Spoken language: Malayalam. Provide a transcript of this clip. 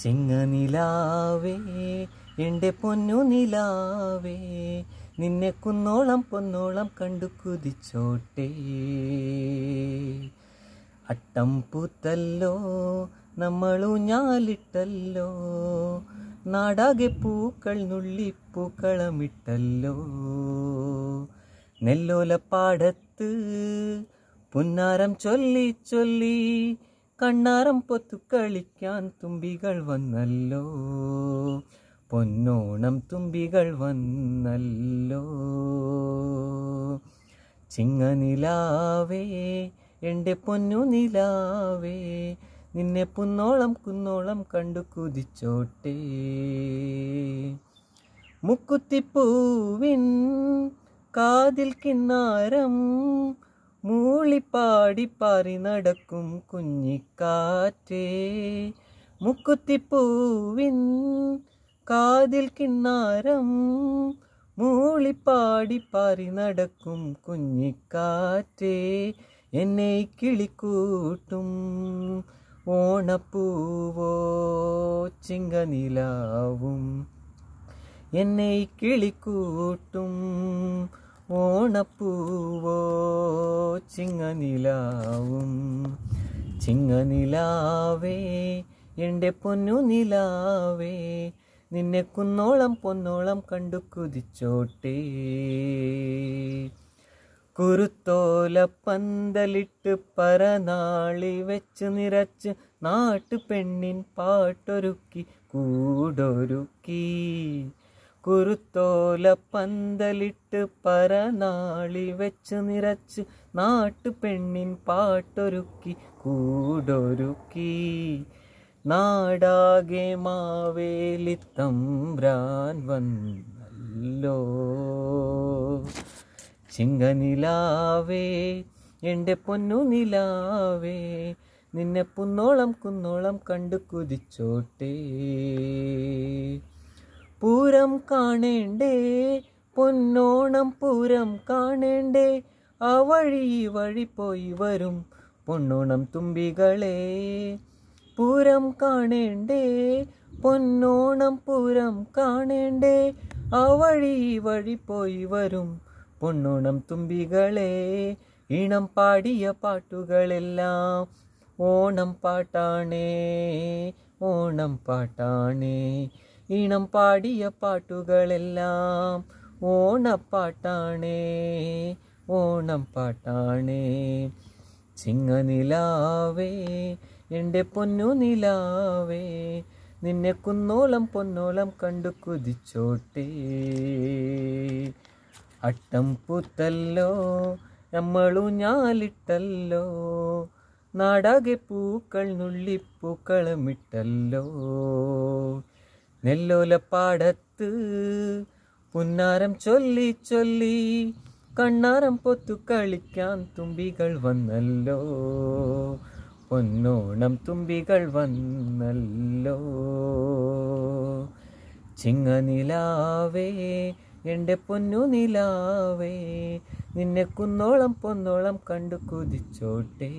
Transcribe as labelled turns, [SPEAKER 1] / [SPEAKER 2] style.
[SPEAKER 1] ചിങ്ങനിലാവേ എൻ്റെ പൊന്നു നിലാവേ നിന്നെ കുന്നോളം പൊന്നോളം കണ്ടു കുതിച്ചോട്ടെ അട്ടം പൂത്തല്ലോ നമ്മൾ ഞാലിട്ടല്ലോ നാടാകെ പൂക്കൾ നുള്ളി പൂക്കളമിട്ടല്ലോ നെല്ലോല പാടത്ത് പുന്നാരം ചൊല്ലി ചൊല്ലി കണ്ണാറം പൊത്തു കളിക്കാൻ തുമ്പികൾ വന്നല്ലോ പൊന്നോണം തുമ്പികൾ വന്നല്ലോ ചിങ്ങനിലാവേ എൻ്റെ പൊന്നു നിലാവേ നിന്നെ പുന്നോളം കുന്നോളം കണ്ടു കുതിച്ചോട്ടെ മുക്കുത്തിപ്പൂവിൻ കാതിൽ കിന്നാരം മൂളിപ്പാടിപ്പാറി നടക്കും കുഞ്ഞിക്കാറ്റേ മുക്കുത്തിപ്പൂവിൻ കാതിൽ കിണ്ണാരം മൂളിപ്പാടിപ്പാറി നടക്കും കുഞ്ഞിക്കാറ്റേ എന്നെ കിളിക്കൂട്ടും ഓണപ്പൂവോ ചിങ്ങനിലാവും എന്നെ കിളിക്കൂട്ടും ഓണപ്പൂവോ ചിങ്ങനിലാവും ചിങ്ങനിലാവേ എൻ്റെ പൊന്നു നിലാവേ നിന്നെ കുന്നോളം പൊന്നോളം കണ്ടു കുതിച്ചോട്ടെ കുരുത്തോല പന്തലിട്ട് പരനാളി വെച്ച് നിറച്ച് നാട്ടു പെണ്ണിൻ പാട്ടൊരുക്കി കൂടൊരുക്കി കുരുത്തോല പന്തലിട്ട് പരനാളി വെച്ച് നിറച്ച് നാട്ടു പെണ്ണിൻ പാട്ടൊരുക്കി കൂടൊരുക്കി നാടാകെ മാവേലി തമ്പ്രാൻ വന്നല്ലോ ചിങ്കനിലാവേ എൻ്റെ പൊന്നു നിലാവേ നിന്നെ പുന്നോളം കുന്നോളം കണ്ടു കുതിച്ചോട്ടേ പൂരം കാണേണ്ടേ പൊന്നോണം പൂരം കാണേണ്ടേ ആ വഴി വഴി പോയി വരും പൊന്നോണം തുമ്പികളെ പൂരം കാണേണ്ടേ പൊന്നോണം പൂരം കാണേണ്ടേ ആ വഴി വഴി പോയി വരും പൊന്നോണം തുമ്പികളെ ഈണം പാടിയ പാട്ടുകളെല്ലാം ഓണം പാട്ടാണേ ഓണം പാട്ടാണേ ഈണം പാടിയ പാട്ടുകളെല്ലാം ഓണപ്പാട്ടാണേ ഓണം പാട്ടാണേ ചിങ്ങനിലാവേ എൻ്റെ പൊന്നു നിലാവേ നിന്നെ കുന്നോളം പൊന്നോളം കണ്ടു കുതിച്ചോട്ടെ അട്ടം പൂത്തല്ലോ ഞാലിട്ടല്ലോ നാടാകെ പൂക്കൾ നുള്ളിപ്പൂക്കളമിട്ടല്ലോ നെല്ലോലപ്പാടത്ത് പുന്നാരം ചൊല്ലി ചൊല്ലി കണ്ണാരം പൊത്തു കളിക്കാൻ തുമ്പികൾ വന്നല്ലോ പൊന്നോണം തുമ്പികൾ വന്നല്ലോ ചിങ്ങനിലാവേ എൻ്റെ പൊന്നു നിലാവേ നിന്നെ കുന്നോളം പൊന്നോളം കണ്ടു കുതിച്ചോട്ടേ